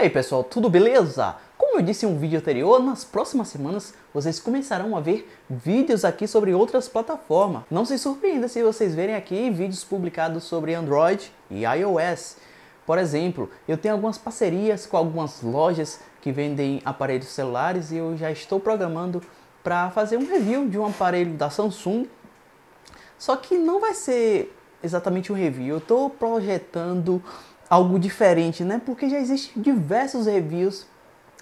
E aí pessoal, tudo beleza? Como eu disse em um vídeo anterior, nas próximas semanas vocês começarão a ver vídeos aqui sobre outras plataformas. Não se surpreenda se vocês verem aqui vídeos publicados sobre Android e iOS. Por exemplo, eu tenho algumas parcerias com algumas lojas que vendem aparelhos celulares e eu já estou programando para fazer um review de um aparelho da Samsung. Só que não vai ser exatamente um review, eu estou projetando algo diferente, né? Porque já existem diversos reviews.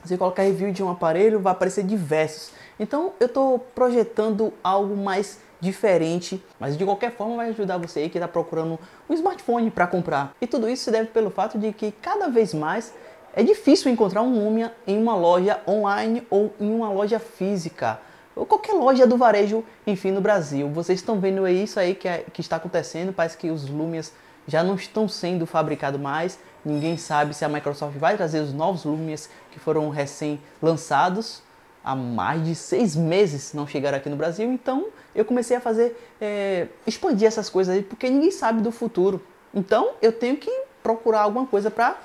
Se colocar review de um aparelho, vai aparecer diversos. Então eu estou projetando algo mais diferente, mas de qualquer forma vai ajudar você aí que está procurando um smartphone para comprar. E tudo isso se deve pelo fato de que cada vez mais é difícil encontrar um Lumia em uma loja online ou em uma loja física ou qualquer loja do varejo, enfim, no Brasil. Vocês estão vendo isso aí que, é, que está acontecendo, parece que os Lumias já não estão sendo fabricados mais. Ninguém sabe se a Microsoft vai trazer os novos Lumias que foram recém lançados há mais de seis meses não chegaram aqui no Brasil. Então eu comecei a fazer, é, expandir essas coisas aí, porque ninguém sabe do futuro. Então eu tenho que procurar alguma coisa para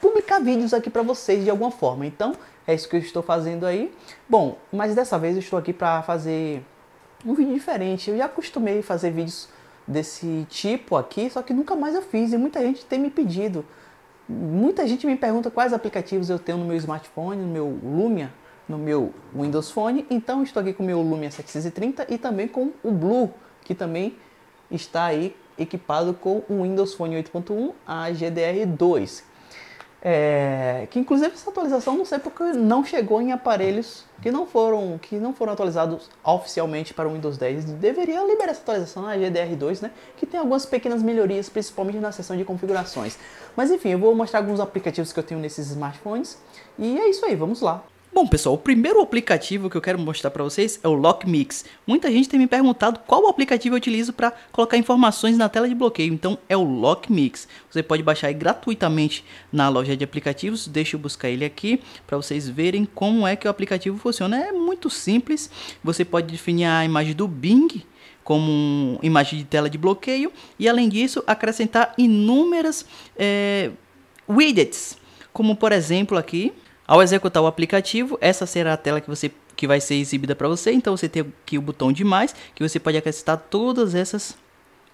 publicar vídeos aqui para vocês de alguma forma. Então é isso que eu estou fazendo aí. Bom, mas dessa vez eu estou aqui para fazer um vídeo diferente. Eu já acostumei a fazer vídeos desse tipo aqui, só que nunca mais eu fiz e muita gente tem me pedido. Muita gente me pergunta quais aplicativos eu tenho no meu smartphone, no meu Lumia, no meu Windows Phone. Então estou aqui com o meu Lumia 730 e também com o Blue, que também está aí equipado com o Windows Phone 8.1 a GDR2. É, que inclusive essa atualização não sei porque não chegou em aparelhos que não foram que não foram atualizados oficialmente para o Windows 10. Deveria liberar essa atualização na GDR2, né? Que tem algumas pequenas melhorias, principalmente na seção de configurações. Mas enfim, eu vou mostrar alguns aplicativos que eu tenho nesses smartphones e é isso aí, vamos lá. Bom, pessoal, o primeiro aplicativo que eu quero mostrar para vocês é o LockMix. Muita gente tem me perguntado qual aplicativo eu utilizo para colocar informações na tela de bloqueio, então é o LockMix. Você pode baixar gratuitamente na loja de aplicativos, deixa eu buscar ele aqui para vocês verem como é que o aplicativo funciona. É muito simples, você pode definir a imagem do Bing, como imagem de tela de bloqueio e além disso acrescentar inúmeras é, widgets como por exemplo aqui ao executar o aplicativo, essa será a tela que você que vai ser exibida para você. Então você tem aqui o botão de mais, que você pode acrescentar todas essas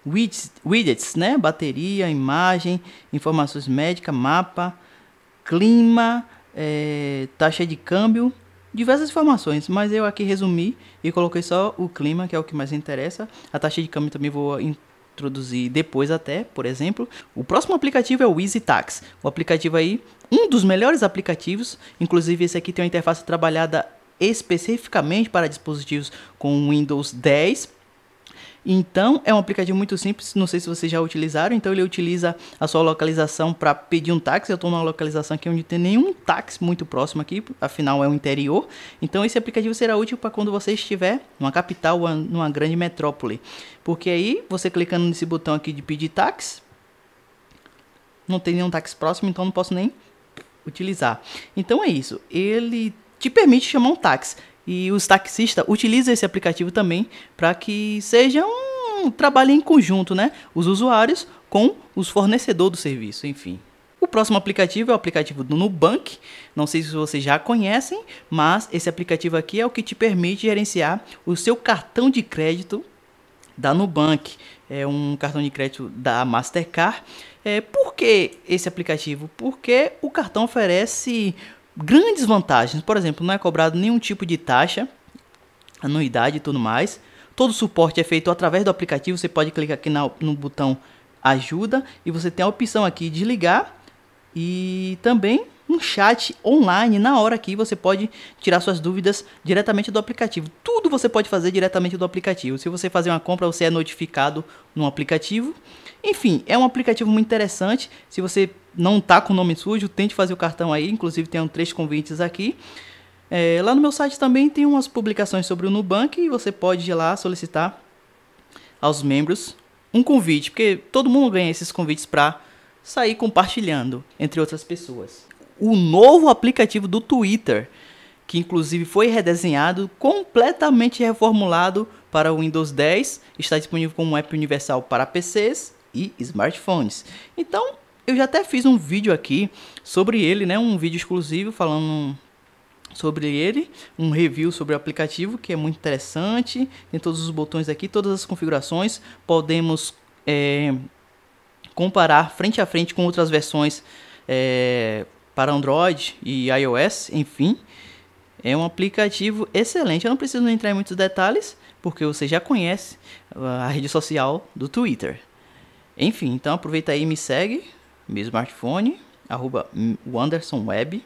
widgets, widgets né? Bateria, imagem, informações médicas, mapa, clima, é, taxa de câmbio, diversas informações, mas eu aqui resumi e coloquei só o clima, que é o que mais interessa. A taxa de câmbio também vou introduzir depois até, por exemplo. O próximo aplicativo é o Easy Tax. O aplicativo aí, um dos melhores aplicativos, inclusive esse aqui tem uma interface trabalhada especificamente para dispositivos com Windows 10 então, é um aplicativo muito simples, não sei se vocês já utilizaram. Então, ele utiliza a sua localização para pedir um táxi. Eu estou numa localização aqui onde tem nenhum táxi muito próximo aqui, afinal é o interior. Então, esse aplicativo será útil para quando você estiver numa capital ou numa grande metrópole. Porque aí, você clicando nesse botão aqui de pedir táxi, não tem nenhum táxi próximo, então não posso nem utilizar. Então, é isso. Ele te permite chamar um táxi. E os taxistas utilizam esse aplicativo também para que seja um trabalho em conjunto, né? Os usuários com os fornecedores do serviço, enfim. O próximo aplicativo é o aplicativo do Nubank. Não sei se vocês já conhecem, mas esse aplicativo aqui é o que te permite gerenciar o seu cartão de crédito da Nubank. É um cartão de crédito da Mastercard. É, por que esse aplicativo? Porque o cartão oferece grandes vantagens. Por exemplo, não é cobrado nenhum tipo de taxa, anuidade e tudo mais. Todo o suporte é feito através do aplicativo. Você pode clicar aqui na, no botão ajuda e você tem a opção aqui de ligar e também um chat online na hora aqui você pode tirar suas dúvidas diretamente do aplicativo tudo você pode fazer diretamente do aplicativo. Se você fazer uma compra, você é notificado no aplicativo. Enfim, é um aplicativo muito interessante. Se você não tá com o nome sujo, tente fazer o cartão aí. Inclusive, tem três convites aqui. É, lá no meu site também tem umas publicações sobre o Nubank e você pode ir lá solicitar aos membros um convite, porque todo mundo ganha esses convites para sair compartilhando entre outras pessoas. O novo aplicativo do Twitter que inclusive foi redesenhado, completamente reformulado para o Windows 10, está disponível como um app universal para PCs e smartphones. Então, eu já até fiz um vídeo aqui sobre ele, né, um vídeo exclusivo falando sobre ele, um review sobre o aplicativo que é muito interessante. Tem todos os botões aqui, todas as configurações, podemos é, comparar frente a frente com outras versões é, para Android e iOS, enfim. É um aplicativo excelente. Eu não preciso entrar em muitos detalhes, porque você já conhece a rede social do Twitter. Enfim, então aproveita aí e me segue, meu smartphone, arroba WandersonWeb.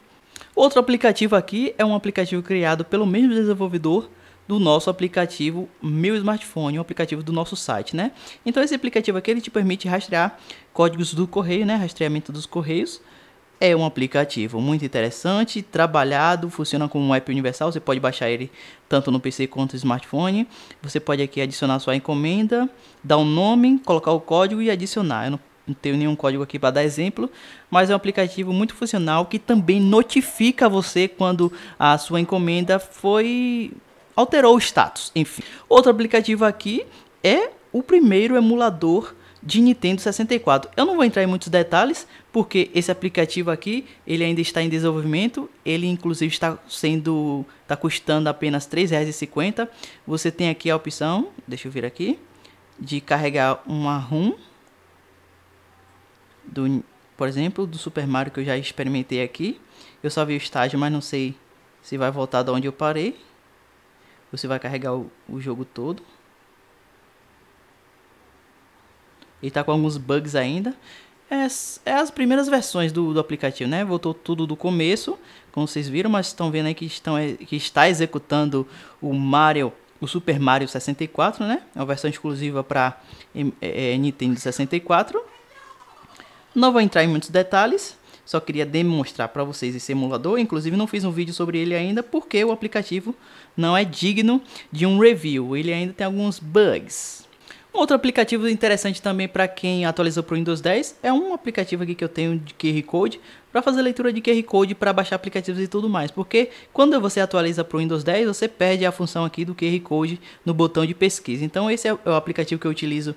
Outro aplicativo aqui é um aplicativo criado pelo mesmo desenvolvedor do nosso aplicativo Meu Smartphone, o um aplicativo do nosso site, né? Então esse aplicativo aqui ele te permite rastrear códigos do correio, né? Rastreamento dos correios é um aplicativo muito interessante, trabalhado, funciona como um app universal, você pode baixar ele tanto no PC quanto no smartphone. Você pode aqui adicionar sua encomenda, dar um nome, colocar o código e adicionar. Eu não tenho nenhum código aqui para dar exemplo, mas é um aplicativo muito funcional que também notifica você quando a sua encomenda foi alterou o status, enfim. Outro aplicativo aqui é o primeiro emulador de Nintendo 64. Eu não vou entrar em muitos detalhes, porque esse aplicativo aqui, ele ainda está em desenvolvimento, ele inclusive está sendo, está custando apenas R$ 3,50. Você tem aqui a opção, deixa eu vir aqui, de carregar uma ROM, do, por exemplo, do Super Mario que eu já experimentei aqui. Eu só vi o estágio, mas não sei se vai voltar de onde eu parei. Você vai carregar o, o jogo todo. e está com alguns bugs ainda é, é as primeiras versões do, do aplicativo, né? Voltou tudo do começo, como vocês viram, mas estão vendo aí que, estão, é, que está executando o Mario o Super Mario 64, né? É uma versão exclusiva para é, é, Nintendo 64. Não vou entrar em muitos detalhes, só queria demonstrar para vocês esse emulador. Inclusive, não fiz um vídeo sobre ele ainda porque o aplicativo não é digno de um review. Ele ainda tem alguns bugs. Outro aplicativo interessante também para quem atualizou para o Windows 10 é um aplicativo aqui que eu tenho de QR Code para fazer leitura de QR Code para baixar aplicativos e tudo mais, porque quando você atualiza para o Windows 10 você perde a função aqui do QR Code no botão de pesquisa. Então esse é o é aplicativo que eu utilizo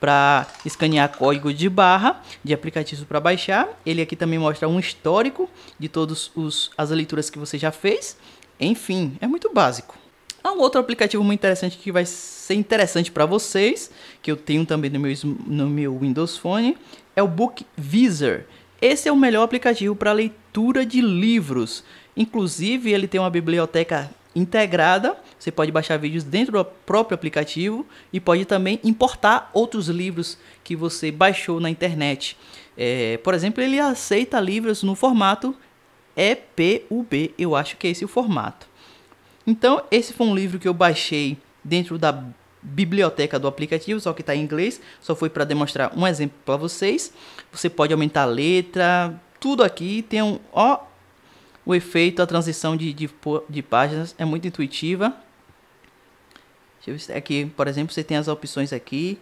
para escanear código de barra de aplicativos para baixar. Ele aqui também mostra um histórico de todas as leituras que você já fez. Enfim, é muito básico. Há um outro aplicativo muito interessante que vai ser interessante para vocês, que eu tenho também no meu, no meu Windows Phone, é o Book Visor Esse é o melhor aplicativo para leitura de livros. Inclusive, ele tem uma biblioteca integrada. Você pode baixar vídeos dentro do próprio aplicativo e pode também importar outros livros que você baixou na internet. É, por exemplo, ele aceita livros no formato EPUB, eu acho que é esse o formato. Então, esse foi um livro que eu baixei dentro da biblioteca do aplicativo, só que está em inglês, só foi para demonstrar um exemplo para vocês. Você pode aumentar a letra, tudo aqui tem um ó o efeito, a transição de, de, de páginas é muito intuitiva. Aqui, por exemplo, você tem as opções aqui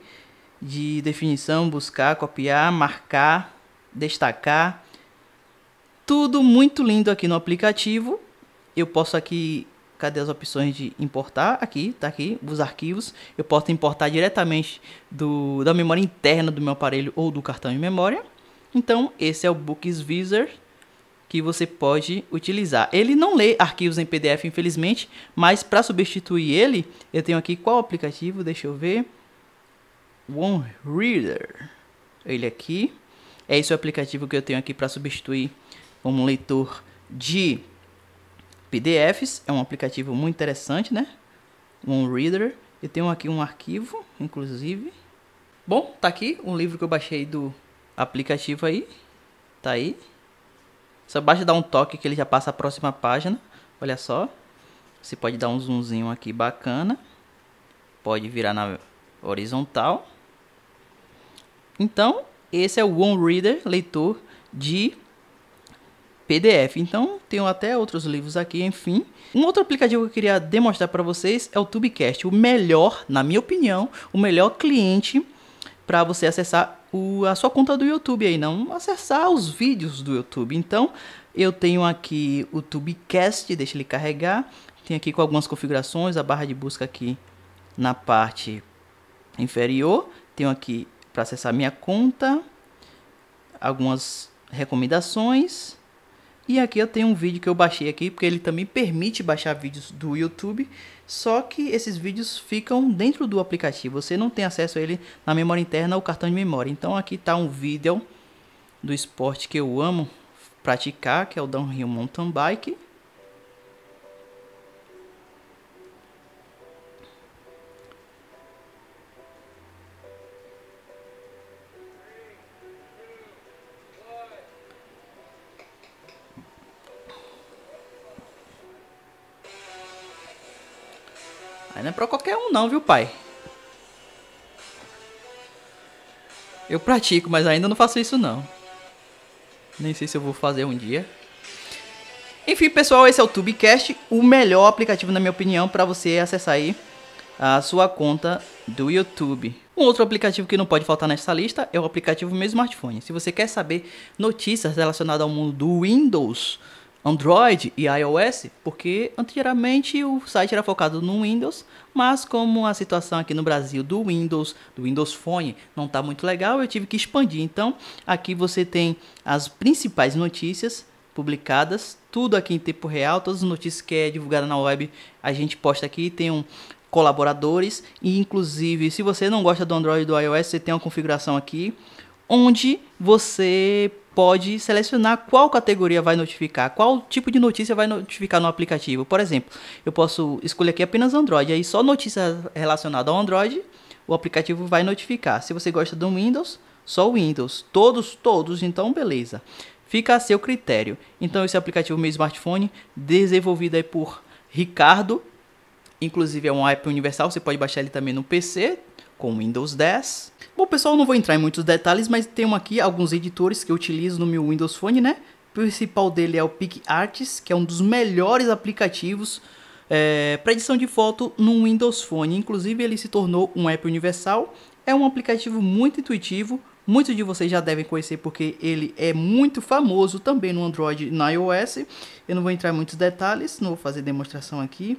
de definição, buscar, copiar, marcar, destacar. Tudo muito lindo aqui no aplicativo. Eu posso aqui Cadê as opções de importar? Aqui, tá aqui, os arquivos. Eu posso importar diretamente do, da memória interna do meu aparelho ou do cartão de memória. Então, esse é o Books Visor que você pode utilizar. Ele não lê arquivos em PDF, infelizmente, mas para substituir ele, eu tenho aqui qual aplicativo? Deixa eu ver. One Reader. Ele aqui. É esse o aplicativo que eu tenho aqui para substituir um leitor de PDFs é um aplicativo muito interessante, né? Um reader. Eu tenho aqui um arquivo, inclusive. Bom, tá aqui um livro que eu baixei do aplicativo aí. Tá aí. Só basta dar um toque que ele já passa a próxima página. Olha só. Você pode dar um zoomzinho aqui bacana. Pode virar na horizontal. Então, esse é o OneReader, leitor de PDF. Então, tenho até outros livros aqui, enfim. Um outro aplicativo que eu queria demonstrar para vocês é o Tubecast, o melhor, na minha opinião, o melhor cliente para você acessar o, a sua conta do YouTube aí, não acessar os vídeos do YouTube. Então, eu tenho aqui o Tubecast, deixa ele carregar. Tem aqui com algumas configurações, a barra de busca aqui na parte inferior. Tenho aqui para acessar minha conta, algumas recomendações e aqui eu tenho um vídeo que eu baixei aqui, porque ele também permite baixar vídeos do YouTube, só que esses vídeos ficam dentro do aplicativo, você não tem acesso a ele na memória interna ou cartão de memória. Então aqui está um vídeo do esporte que eu amo praticar, que é o downhill mountain bike. Não é pra qualquer um não, viu, pai? Eu pratico, mas ainda não faço isso não. Nem sei se eu vou fazer um dia. Enfim, pessoal, esse é o Tubecast, o melhor aplicativo, na minha opinião, para você acessar aí a sua conta do YouTube. Um outro aplicativo que não pode faltar nessa lista é o aplicativo Meu Smartphone. Se você quer saber notícias relacionadas ao mundo do Windows, Android e iOS, porque anteriormente o site era focado no Windows, mas como a situação aqui no Brasil do Windows, do Windows Phone, não está muito legal, eu tive que expandir. Então, aqui você tem as principais notícias publicadas, tudo aqui em tempo real, todas as notícias que é divulgada na web, a gente posta aqui, tem um colaboradores e inclusive, se você não gosta do Android ou do iOS, você tem uma configuração aqui onde você pode selecionar qual categoria vai notificar, qual tipo de notícia vai notificar no aplicativo. Por exemplo, eu posso escolher aqui apenas Android, aí só notícia relacionada ao Android, o aplicativo vai notificar. Se você gosta do Windows, só o Windows. Todos, todos, então beleza. Fica a seu critério. Então esse aplicativo Meu Smartphone, desenvolvido aí por Ricardo, inclusive é um app universal, você pode baixar ele também no PC, com Windows 10. Bom, pessoal, não vou entrar em muitos detalhes, mas tenho aqui alguns editores que eu utilizo no meu Windows Phone, né? O principal dele é o PicArts, que é um dos melhores aplicativos é, para edição de foto no Windows Phone. Inclusive, ele se tornou um app universal. É um aplicativo muito intuitivo, muitos de vocês já devem conhecer porque ele é muito famoso também no Android e no iOS. Eu não vou entrar em muitos detalhes, não vou fazer demonstração aqui.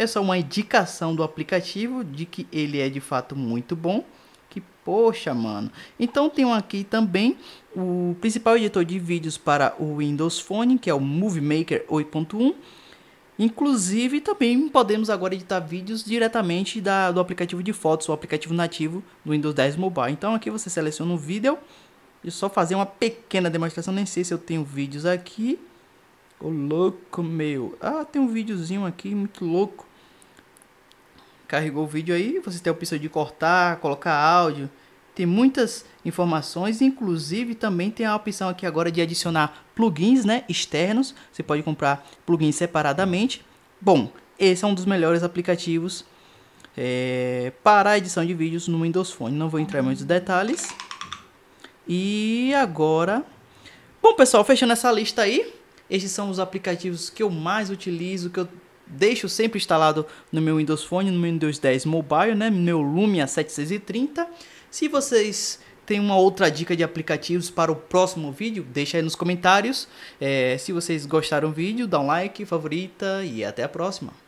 Essa é uma indicação do aplicativo de que ele é de fato muito bom. Que poxa, mano. Então tem aqui também o principal editor de vídeos para o Windows Phone, que é o Movie Maker 8.1. Inclusive, também podemos agora editar vídeos diretamente da, do aplicativo de fotos, o aplicativo nativo do Windows 10 Mobile. Então, aqui você seleciona um vídeo e só fazer uma pequena demonstração. Nem sei se eu tenho vídeos aqui. Ô, louco meu. Ah, tem um videozinho aqui muito louco carregou o vídeo aí, você tem a opção de cortar, colocar áudio. Tem muitas informações, inclusive também tem a opção aqui agora de adicionar plugins né, externos. Você pode comprar plugins separadamente. Bom, esse é um dos melhores aplicativos é, para a edição de vídeos no Windows Phone. Não vou entrar em muitos detalhes. E agora... Bom, pessoal, fechando essa lista aí. Estes são os aplicativos que eu mais utilizo, que eu deixo sempre instalado no meu Windows Phone, no meu Windows 10 Mobile, né? Meu Lumia 7630. Se vocês têm uma outra dica de aplicativos para o próximo vídeo, deixa aí nos comentários. É, se vocês gostaram do vídeo, dá um like, favorita e até a próxima.